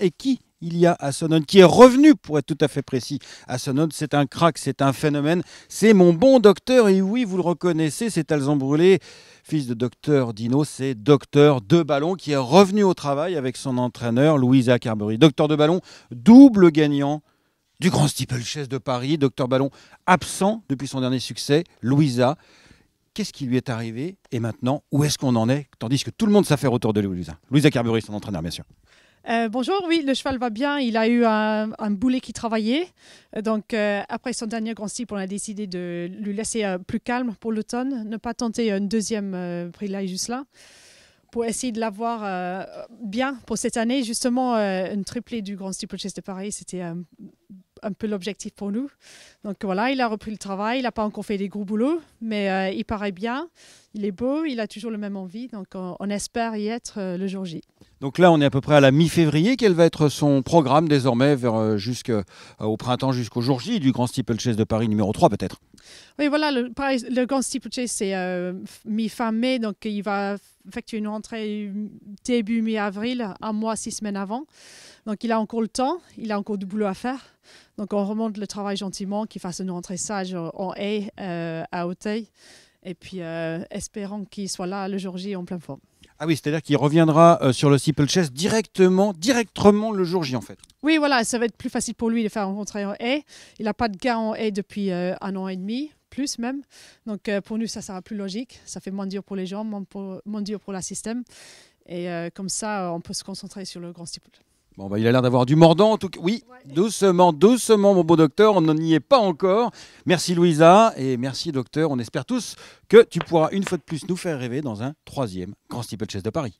et qui il y a à Sonone, qui est revenu pour être tout à fait précis. À Sonone, c'est un crack, c'est un phénomène, c'est mon bon docteur, et oui, vous le reconnaissez, c'est Alzan Brûlé, fils de docteur Dino, c'est docteur de ballon, qui est revenu au travail avec son entraîneur, Louisa Carberry. Docteur de ballon, double gagnant du Grand Steeplechase de Paris, docteur ballon absent depuis son dernier succès, Louisa. Qu'est-ce qui lui est arrivé et maintenant, où est-ce qu'on en est Tandis que tout le monde s'affaire autour de Louisa. Louisa Carberry, son entraîneur, bien sûr. Euh, bonjour, oui, le cheval va bien. Il a eu un, boulet qui travaillait. Euh, donc, euh, après son dernier grand stip on a décidé de le laisser plus calme pour l'automne, ne pas tenter un deuxième prix là juste là, pour essayer de l'avoir bien pour cette année. Justement, une triplée du grand steeple de Paris, c'était un peu l'objectif pour nous. Donc voilà, il a repris le travail, il n'a pas encore fait des gros boulots, mais euh, il paraît bien, il est beau, il a toujours le même envie, donc on, espère y être euh, le jour J. Donc là, on est à peu près à la mi-février. Quel va être son programme désormais vers, euh, jusqu'au printemps, jusqu'au jour J du Grand Steeplechase de Paris numéro 3 peut-être Oui, voilà, le, le Grand Steeplechase, c'est mi-fin mai, donc il va effectuer une rentrée début mi-avril, un mois, six semaines avant. Donc il a encore le temps, il a encore du boulot à faire. Donc on remonte le travail gentiment, qu'il fasse une rentrée sage en A euh, à Hauteuil. Et puis euh, espérons qu'il soit là le jour J en pleine forme. Ah oui, c'est-à-dire qu'il reviendra euh, sur le steeple chess directement, directement le jour J en fait. Oui, voilà, ça va être plus facile pour lui de faire rentrée en A. Il n'a pas de gain en A depuis un an et demi, plus même. Donc pour nous, ça sera plus logique. Ça fait moins dur pour les gens, moins, dur pour la système. Et comme ça, on peut se concentrer sur le grand steeple. Bon, bah, il a l'air d'avoir du mordant, en tout cas. Oui, doucement, doucement, mon beau docteur, on n'y est pas encore. Merci Louisa et merci docteur. On espère tous que tu pourras une fois de plus nous faire rêver dans un troisième Grand de Chess de Paris.